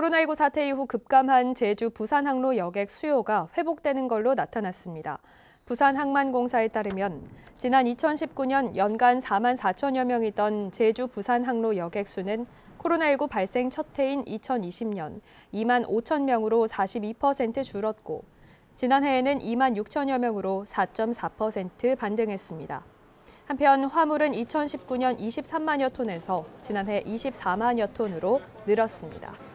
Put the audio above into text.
코로나19 사태 이후 급감한 제주 부산 항로 여객 수요가 회복되는 걸로 나타났습니다. 부산항만공사에 따르면 지난 2019년 연간 4만 4천여 명이던 제주 부산항로 여객 수는 코로나19 발생 첫 해인 2020년 2만 5천 명으로 42% 줄었고 지난해에는 2만 6천여 명으로 4.4% 반등했습니다. 한편 화물은 2019년 23만여 톤에서 지난해 24만여 톤으로 늘었습니다.